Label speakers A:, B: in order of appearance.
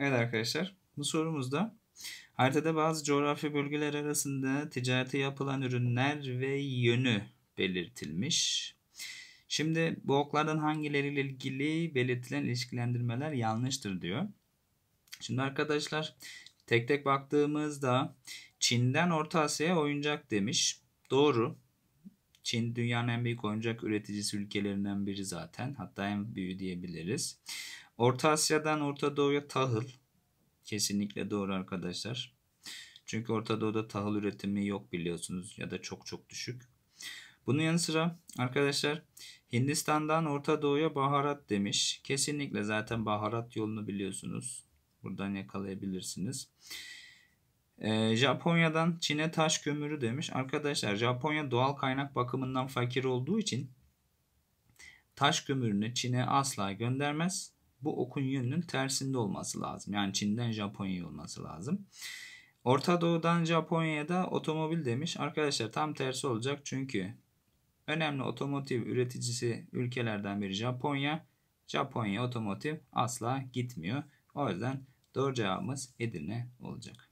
A: Evet arkadaşlar bu sorumuzda haritada bazı coğrafi bölgeler arasında ticareti yapılan ürünler ve yönü belirtilmiş. Şimdi bu oklardan hangileriyle ilgili belirtilen ilişkilendirmeler yanlıştır diyor. Şimdi arkadaşlar tek tek baktığımızda Çin'den Orta Asya'ya oyuncak demiş. Doğru. Çin dünyanın en büyük oyuncak üreticisi ülkelerinden biri zaten. Hatta en büyüğü diyebiliriz. Orta Asya'dan Orta Doğu'ya tahıl. Kesinlikle doğru arkadaşlar. Çünkü Orta Doğu'da tahıl üretimi yok biliyorsunuz ya da çok çok düşük. Bunun yanı sıra arkadaşlar Hindistan'dan Orta Doğu'ya baharat demiş. Kesinlikle zaten baharat yolunu biliyorsunuz. Buradan yakalayabilirsiniz. Ee, Japonya'dan Çin'e taş kömürü demiş. Arkadaşlar Japonya doğal kaynak bakımından fakir olduğu için taş kömürünü Çin'e asla göndermez bu okun yönünün tersinde olması lazım. Yani Çin'den Japonya'ya olması lazım. Orta Doğu'dan Japonya'da otomobil demiş. Arkadaşlar tam tersi olacak çünkü önemli otomotiv üreticisi ülkelerden biri Japonya. Japonya otomotiv asla gitmiyor. O yüzden doğru cevabımız Edirne olacak.